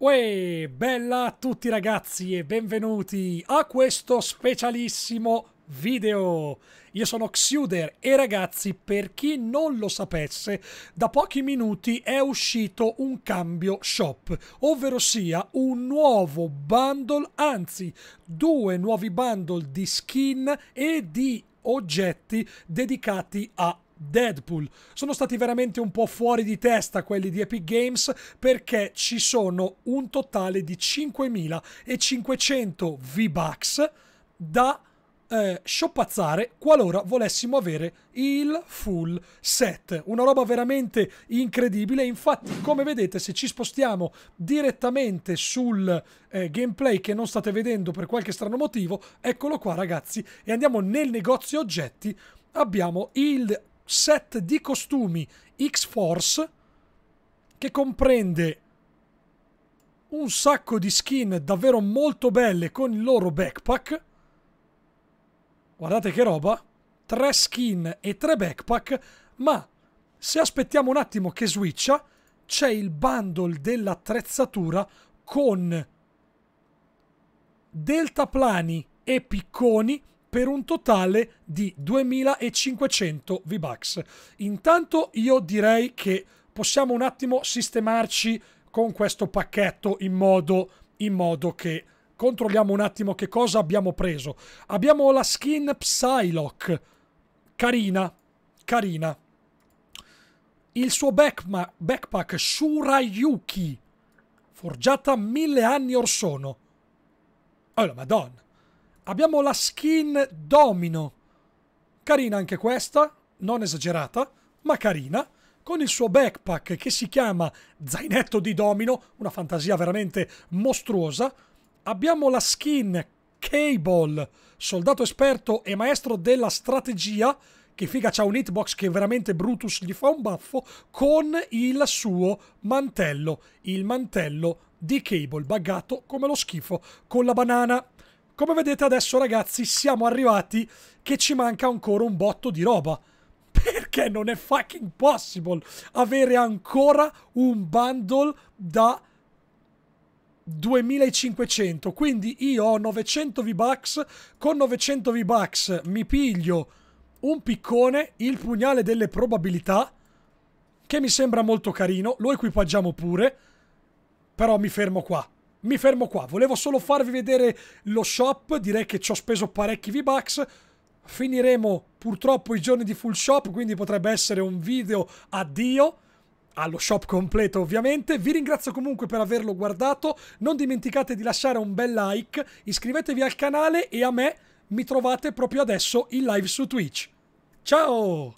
Uè, bella a tutti ragazzi e benvenuti a questo specialissimo video. Io sono Xuder e ragazzi, per chi non lo sapesse, da pochi minuti è uscito un cambio shop, ovvero sia un nuovo bundle, anzi due nuovi bundle di skin e di oggetti dedicati a Deadpool. Sono stati veramente un po' fuori di testa quelli di Epic Games perché ci sono un totale di 5.500 V-Bucks da eh, shoppazzare qualora volessimo avere il full set. Una roba veramente incredibile. Infatti, come vedete, se ci spostiamo direttamente sul eh, gameplay che non state vedendo per qualche strano motivo, eccolo qua ragazzi, e andiamo nel negozio oggetti abbiamo il set di costumi X-Force che comprende un sacco di skin davvero molto belle con il loro backpack. Guardate che roba! Tre skin e tre backpack, ma se aspettiamo un attimo che switcha, c'è il bundle dell'attrezzatura con deltaplani e picconi per un totale di 2500 V-Bucks. Intanto io direi che possiamo un attimo sistemarci con questo pacchetto in modo, in modo che controlliamo un attimo che cosa abbiamo preso. Abbiamo la skin Psylocke, carina, carina. Il suo back backpack Shurayuki, forgiata mille anni or sono. Oh la madonna. Abbiamo la skin Domino. Carina anche questa, non esagerata, ma carina. Con il suo backpack che si chiama Zainetto di Domino, una fantasia veramente mostruosa. Abbiamo la skin Cable, soldato esperto e maestro della strategia, che figa c'ha un hitbox che veramente Brutus gli fa un baffo, con il suo mantello, il mantello di Cable, buggato come lo schifo, con la banana come vedete adesso ragazzi siamo arrivati che ci manca ancora un botto di roba. Perché non è fucking possible avere ancora un bundle da 2500. Quindi io ho 900 V-Bucks, con 900 V-Bucks mi piglio un piccone, il pugnale delle probabilità, che mi sembra molto carino, lo equipaggiamo pure, però mi fermo qua mi fermo qua. Volevo solo farvi vedere lo shop, direi che ci ho speso parecchi V-Bucks. Finiremo purtroppo i giorni di full shop, quindi potrebbe essere un video addio allo shop completo ovviamente. Vi ringrazio comunque per averlo guardato, non dimenticate di lasciare un bel like, iscrivetevi al canale e a me mi trovate proprio adesso in live su Twitch. Ciao!